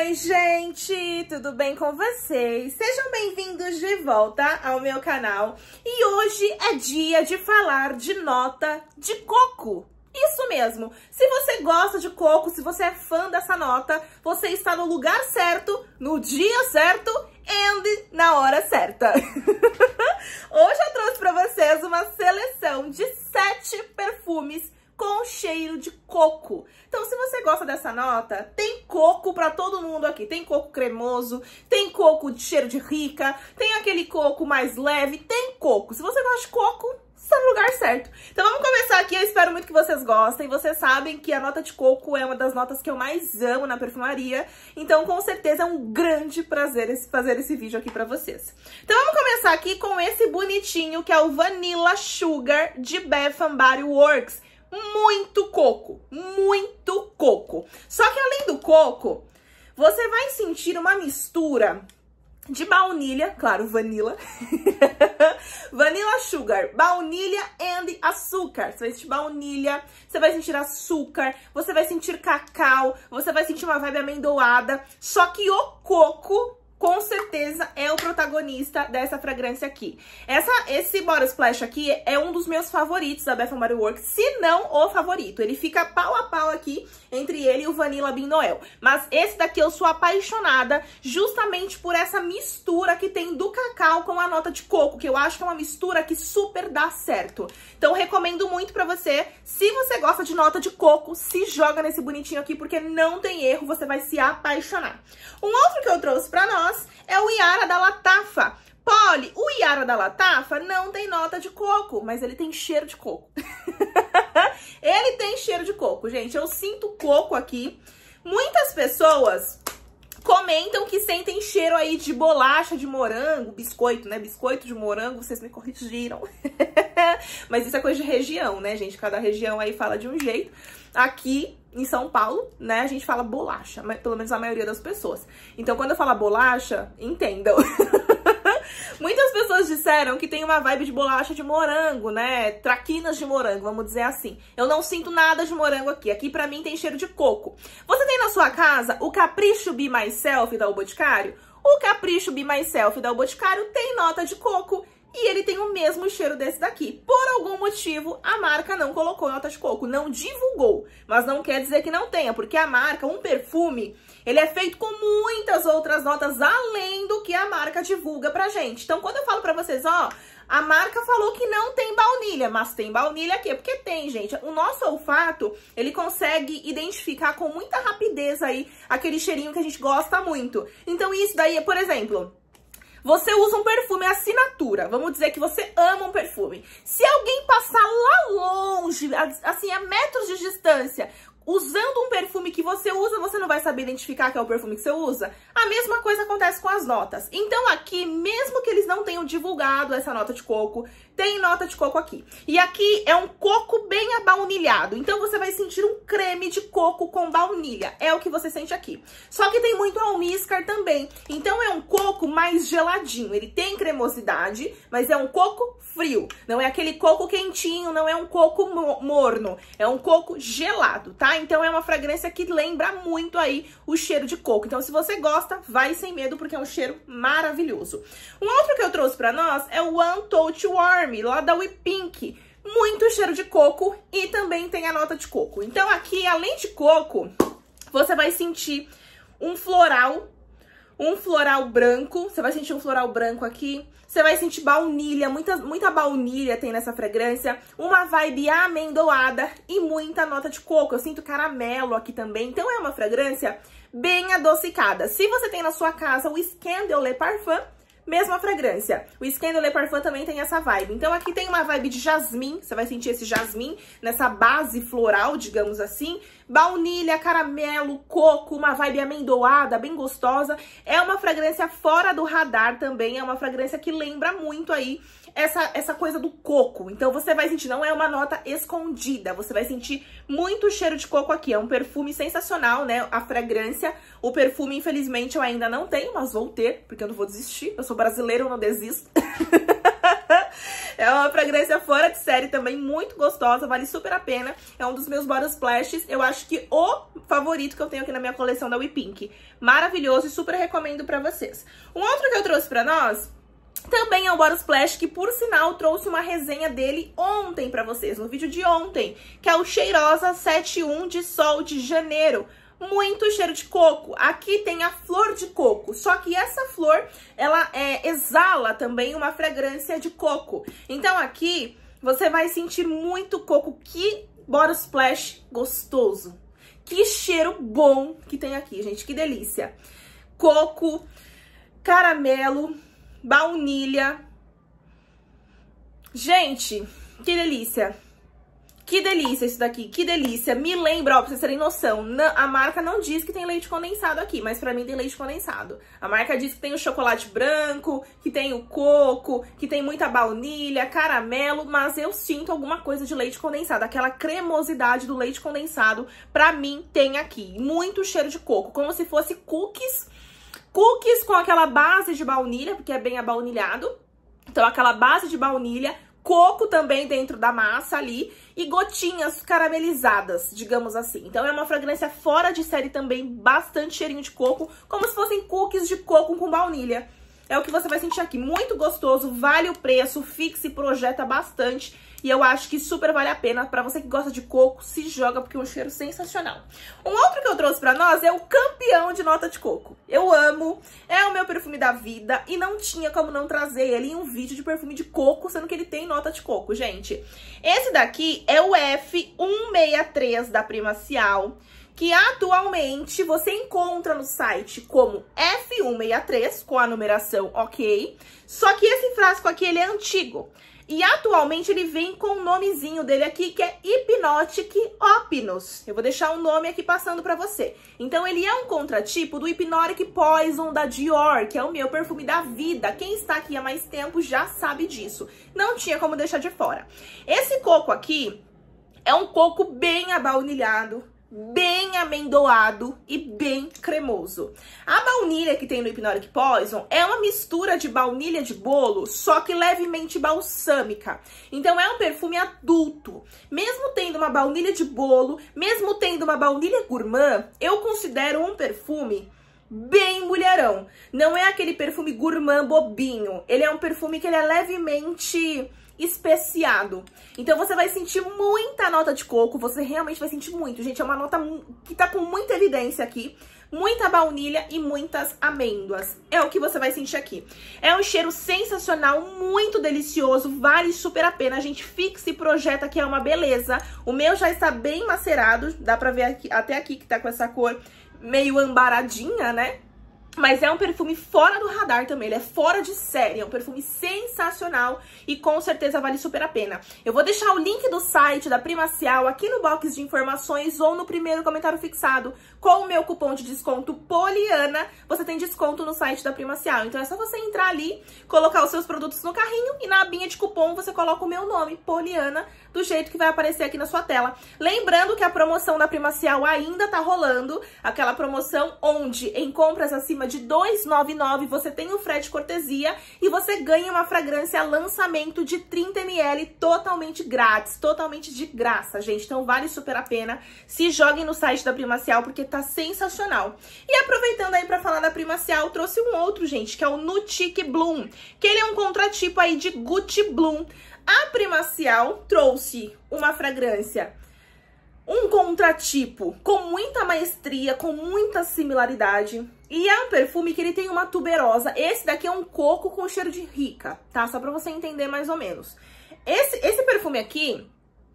Oi, gente! Tudo bem com vocês? Sejam bem-vindos de volta ao meu canal. E hoje é dia de falar de nota de coco. Isso mesmo! Se você gosta de coco, se você é fã dessa nota, você está no lugar certo, no dia certo e na hora certa. Hoje eu trouxe para vocês uma seleção de sete perfumes com cheiro de coco. Então, se você gosta dessa nota, tem coco para todo mundo aqui. Tem coco cremoso, tem coco de cheiro de rica, tem aquele coco mais leve, tem coco. Se você gosta de coco, está no lugar certo. Então vamos começar aqui, eu espero muito que vocês gostem. Vocês sabem que a nota de coco é uma das notas que eu mais amo na perfumaria, então com certeza é um grande prazer fazer esse vídeo aqui pra vocês. Então vamos começar aqui com esse bonitinho, que é o Vanilla Sugar de Bath Body Works muito coco, muito coco. Só que além do coco, você vai sentir uma mistura de baunilha, claro, vanilla, vanilla sugar, baunilha e açúcar. Você vai sentir baunilha, você vai sentir açúcar, você vai sentir cacau, você vai sentir uma vibe amendoada, só que o coco com certeza é o protagonista dessa fragrância aqui. Essa, esse Body Splash aqui é um dos meus favoritos da Bath Body Works, se não o favorito. Ele fica pau a pau aqui entre ele e o Vanilla Bean Noel. Mas esse daqui eu sou apaixonada justamente por essa mistura que tem do cacau com a nota de coco, que eu acho que é uma mistura que super dá certo. Então recomendo muito pra você. Se você gosta de nota de coco, se joga nesse bonitinho aqui, porque não tem erro, você vai se apaixonar. Um outro que eu trouxe pra nós é o Iara da Latafa. Polly, o Iara da Latafa não tem nota de coco, mas ele tem cheiro de coco. ele tem cheiro de coco, gente. Eu sinto coco aqui. Muitas pessoas comentam que sentem cheiro aí de bolacha de morango, biscoito, né? Biscoito de morango, vocês me corrigiram. Mas isso é coisa de região, né, gente? Cada região aí fala de um jeito. Aqui em São Paulo, né, a gente fala bolacha, pelo menos a maioria das pessoas. Então, quando eu falo bolacha, entendam. Muitas pessoas disseram que tem uma vibe de bolacha de morango, né? Traquinas de morango, vamos dizer assim. Eu não sinto nada de morango aqui. Aqui para mim tem cheiro de coco. Você tem na sua casa o Capricho Be Myself da O Boticário? O Capricho Be Myself da O Boticário tem nota de coco e ele tem o mesmo cheiro desse daqui. Por algum motivo, a marca não colocou nota de coco, não divulgou, mas não quer dizer que não tenha, porque a marca, um perfume, ele é feito com muitas outras notas além do que a marca divulga pra gente. Então, quando eu falo pra vocês, ó, a marca falou que não tem baunilha, mas tem baunilha aqui, porque tem, gente. O nosso olfato, ele consegue identificar com muita rapidez aí aquele cheirinho que a gente gosta muito. Então, isso daí, por exemplo, você usa um perfume, é assinatura. Vamos dizer que você ama um perfume. Se alguém passar lá longe, assim, a metros de distância, usando um perfume que você usa, você não vai saber identificar que é o perfume que você usa? A mesma coisa acontece com as notas. Então aqui, mesmo que eles não tenham divulgado essa nota de coco, tem nota de coco aqui. E aqui é um coco bem abaunilhado, então você vai sentir um creme de coco com baunilha, é o que você sente aqui. Só que tem muito almíscar também, então é um coco mais geladinho, ele tem cremosidade, mas é um coco frio. Não é aquele coco quentinho, não é um coco morno, é um coco gelado, tá? Então é uma fragrância que lembra muito aí o cheiro de coco. Então se você gosta, vai sem medo, porque é um cheiro maravilhoso. Um outro que eu trouxe pra nós é o One Touch Warm, lá da We Pink muito cheiro de coco e também tem a nota de coco. Então aqui, além de coco, você vai sentir um floral um floral branco, você vai sentir um floral branco aqui, você vai sentir baunilha, muita, muita baunilha tem nessa fragrância, uma vibe amendoada e muita nota de coco, eu sinto caramelo aqui também, então é uma fragrância bem adocicada. Se você tem na sua casa o Scandal Le Parfum, mesma fragrância. O Scandal Le Parfum também tem essa vibe. Então aqui tem uma vibe de jasmim, você vai sentir esse jasmim nessa base floral, digamos assim, baunilha, caramelo, coco, uma vibe amendoada, bem gostosa. É uma fragrância fora do radar também, é uma fragrância que lembra muito aí essa, essa coisa do coco. Então você vai sentir, não é uma nota escondida, você vai sentir muito cheiro de coco aqui. É um perfume sensacional, né? A fragrância, o perfume, infelizmente, eu ainda não tenho, mas vou ter, porque eu não vou desistir. Eu sou brasileira, eu não desisto. É uma fragrância fora de série também, muito gostosa, vale super a pena. É um dos meus body splashes, eu acho que o favorito que eu tenho aqui na minha coleção da We Pink. Maravilhoso e super recomendo pra vocês. Um outro que eu trouxe pra nós também é o Boro's Splash, que por sinal trouxe uma resenha dele ontem pra vocês, no vídeo de ontem, que é o Cheirosa 71 de Sol de Janeiro muito cheiro de coco. Aqui tem a flor de coco, só que essa flor, ela é, exala também uma fragrância de coco. Então aqui você vai sentir muito coco. Que bora splash gostoso. Que cheiro bom que tem aqui, gente. Que delícia. Coco, caramelo, baunilha. Gente, que delícia. Que delícia isso daqui, que delícia. Me lembra, ó, pra vocês terem noção, a marca não diz que tem leite condensado aqui, mas pra mim tem leite condensado. A marca diz que tem o chocolate branco, que tem o coco, que tem muita baunilha, caramelo, mas eu sinto alguma coisa de leite condensado. Aquela cremosidade do leite condensado, pra mim, tem aqui. Muito cheiro de coco, como se fosse cookies, cookies com aquela base de baunilha, porque é bem abaunilhado. Então, aquela base de baunilha coco também dentro da massa ali e gotinhas caramelizadas, digamos assim. Então é uma fragrância fora de série também, bastante cheirinho de coco, como se fossem cookies de coco com baunilha. É o que você vai sentir aqui. Muito gostoso, vale o preço, fixa e projeta bastante. E eu acho que super vale a pena. Pra você que gosta de coco, se joga, porque é um cheiro sensacional. Um outro que eu trouxe pra nós é o campeão de nota de coco. Eu amo, é o meu perfume da vida. E não tinha como não trazer ele em um vídeo de perfume de coco, sendo que ele tem nota de coco, gente. Esse daqui é o F163 da Primacial que atualmente você encontra no site como F163, com a numeração ok, só que esse frasco aqui, ele é antigo. E atualmente ele vem com o nomezinho dele aqui, que é Hypnotic Opinus. Eu vou deixar o um nome aqui passando pra você. Então ele é um contratipo do Hypnotic Poison da Dior, que é o meu perfume da vida. Quem está aqui há mais tempo já sabe disso. Não tinha como deixar de fora. Esse coco aqui é um coco bem abaunilhado, bem amendoado e bem cremoso. A baunilha que tem no Hypnotic Poison é uma mistura de baunilha de bolo, só que levemente balsâmica. Então é um perfume adulto. Mesmo tendo uma baunilha de bolo, mesmo tendo uma baunilha gourmand, eu considero um perfume bem mulherão. Não é aquele perfume gourmand bobinho. Ele é um perfume que ele é levemente especiado. Então você vai sentir muita nota de coco, você realmente vai sentir muito. Gente, é uma nota que tá com muita evidência aqui. Muita baunilha e muitas amêndoas. É o que você vai sentir aqui. É um cheiro sensacional, muito delicioso, vale super a pena. A gente fixa e projeta que é uma beleza. O meu já está bem macerado, dá pra ver aqui, até aqui que tá com essa cor meio ambaradinha, né? Mas é um perfume fora do radar também, ele é fora de série, é um perfume sensacional e com certeza vale super a pena. Eu vou deixar o link do site da Primacial aqui no box de informações ou no primeiro comentário fixado com o meu cupom de desconto POLIANA, você tem desconto no site da Primacial. Então é só você entrar ali, colocar os seus produtos no carrinho e na abinha de cupom você coloca o meu nome, POLIANA, do jeito que vai aparecer aqui na sua tela. Lembrando que a promoção da Primacial ainda tá rolando, aquela promoção onde em compras acima de 2,99 você tem o frete cortesia e você ganha uma fragrância lançamento de 30ml totalmente grátis, totalmente de graça, gente. Então vale super a pena. Se joguem no site da Primacial porque tá sensacional. E aproveitando aí para falar da Primacial, trouxe um outro, gente, que é o Nutique Bloom, que ele é um contratipo aí de Gucci Bloom. A Primacial trouxe uma fragrância um contratipo com muita maestria, com muita similaridade. E é um perfume que ele tem uma tuberosa. Esse daqui é um coco com cheiro de rica, tá? Só pra você entender mais ou menos. Esse, esse perfume aqui,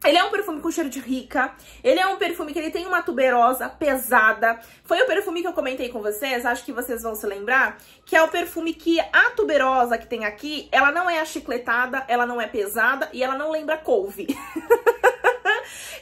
ele é um perfume com cheiro de rica, ele é um perfume que ele tem uma tuberosa pesada. Foi o perfume que eu comentei com vocês, acho que vocês vão se lembrar, que é o perfume que a tuberosa que tem aqui, ela não é achicletada, ela não é pesada e ela não lembra couve.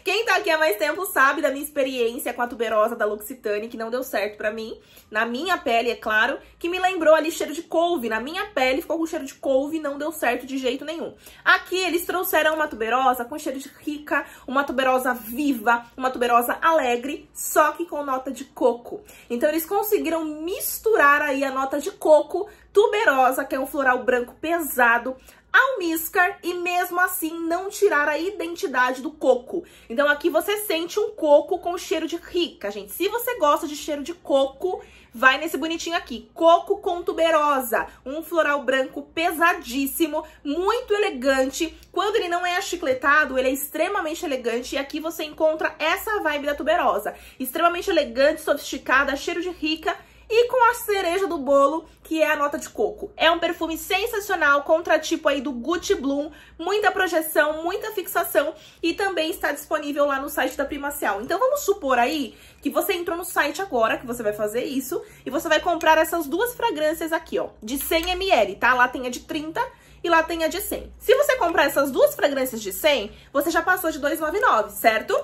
Quem tá aqui há mais tempo sabe da minha experiência com a tuberosa da L'Occitane, que não deu certo pra mim, na minha pele, é claro, que me lembrou ali cheiro de couve, na minha pele ficou com cheiro de couve e não deu certo de jeito nenhum. Aqui eles trouxeram uma tuberosa com cheiro de rica, uma tuberosa viva, uma tuberosa alegre, só que com nota de coco. Então eles conseguiram misturar aí a nota de coco tuberosa, que é um floral branco pesado, almíscar e mesmo assim não tirar a identidade do coco. Então aqui você sente um coco com cheiro de rica, gente. Se você gosta de cheiro de coco, vai nesse bonitinho aqui. Coco com tuberosa, um floral branco pesadíssimo, muito elegante. Quando ele não é achicletado, ele é extremamente elegante e aqui você encontra essa vibe da tuberosa. Extremamente elegante, sofisticada, cheiro de rica e com a cereja do bolo, que é a nota de coco. É um perfume sensacional, contratipo aí do Gucci Bloom, muita projeção, muita fixação e também está disponível lá no site da Primacial. Então vamos supor aí que você entrou no site agora, que você vai fazer isso, e você vai comprar essas duas fragrâncias aqui, ó, de 100 ml, tá? Lá tem a de 30 e lá tem a de 100. Se você comprar essas duas fragrâncias de 100, você já passou de 2,99, certo?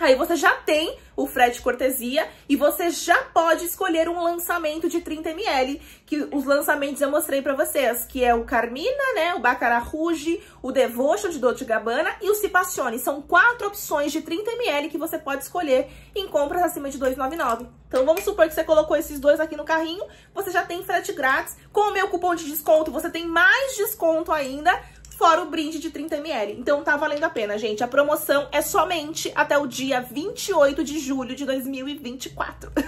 Aí você já tem o frete cortesia e você já pode escolher um lançamento de 30 ml, que os lançamentos eu mostrei para vocês, que é o Carmina, né, o Bacara Rouge, o Devotion de Dolce Gabbana e o Cipassione. São quatro opções de 30 ml que você pode escolher em compras acima de 2,99. Então vamos supor que você colocou esses dois aqui no carrinho, você já tem frete grátis. Com o meu cupom de desconto, você tem mais desconto ainda fora o brinde de 30ml. Então tá valendo a pena, gente. A promoção é somente até o dia 28 de julho de 2024.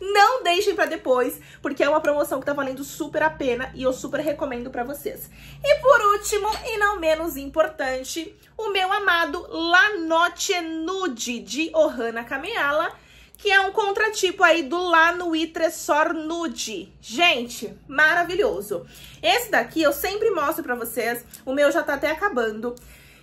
Não deixem para depois, porque é uma promoção que tá valendo super a pena e eu super recomendo para vocês. E por último, e não menos importante, o meu amado La Nude de Ohana Kameala que é um contratipo aí do Lanui Nude. Gente, maravilhoso. Esse daqui eu sempre mostro pra vocês, o meu já tá até acabando.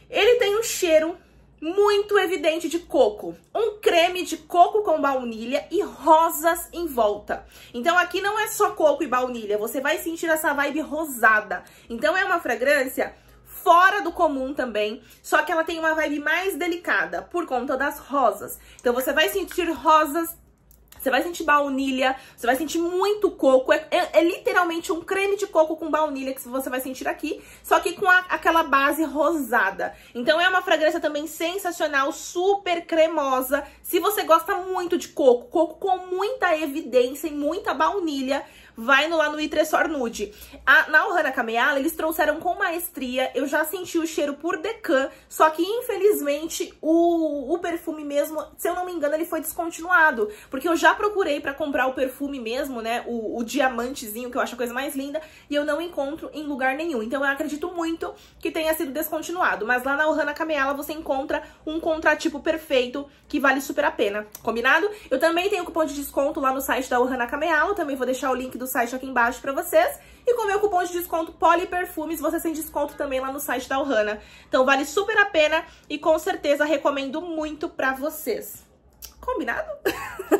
Ele tem um cheiro muito evidente de coco. Um creme de coco com baunilha e rosas em volta. Então aqui não é só coco e baunilha, você vai sentir essa vibe rosada. Então é uma fragrância fora do comum também, só que ela tem uma vibe mais delicada por conta das rosas. Então você vai sentir rosas você vai sentir baunilha, você vai sentir muito coco. É, é, é literalmente um creme de coco com baunilha que você vai sentir aqui, só que com a, aquela base rosada. Então é uma fragrância também sensacional, super cremosa. Se você gosta muito de coco, coco com muita evidência e muita baunilha, vai no, lá no Itresor Nude. A, na Ohana Kameala, eles trouxeram com maestria, eu já senti o cheiro por Decan, só que infelizmente o, o perfume mesmo, se eu não me engano, ele foi descontinuado, porque eu já procurei para comprar o perfume mesmo, né? O, o, diamantezinho, que eu acho a coisa mais linda, e eu não encontro em lugar nenhum. Então eu acredito muito que tenha sido descontinuado. Mas lá na Ohana Kameala você encontra um contratipo perfeito que vale super a pena, combinado? Eu também tenho cupom de desconto lá no site da Ohana Kameala, também vou deixar o link do site aqui embaixo para vocês. E com o meu cupom de desconto Poliperfumes, você tem desconto também lá no site da Ohana. Então vale super a pena e com certeza recomendo muito para vocês. Combinado?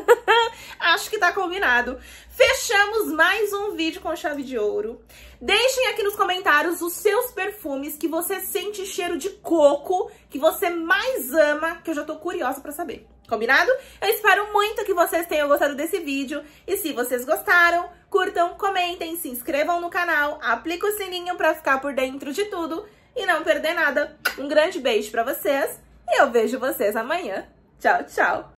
Acho que tá combinado. Fechamos mais um vídeo com chave de ouro. Deixem aqui nos comentários os seus perfumes que você sente cheiro de coco, que você mais ama, que eu já tô curiosa pra saber. Combinado? Eu espero muito que vocês tenham gostado desse vídeo. E se vocês gostaram, curtam, comentem, se inscrevam no canal, apliquem o sininho pra ficar por dentro de tudo e não perder nada. Um grande beijo pra vocês e eu vejo vocês amanhã. Tchau, tchau!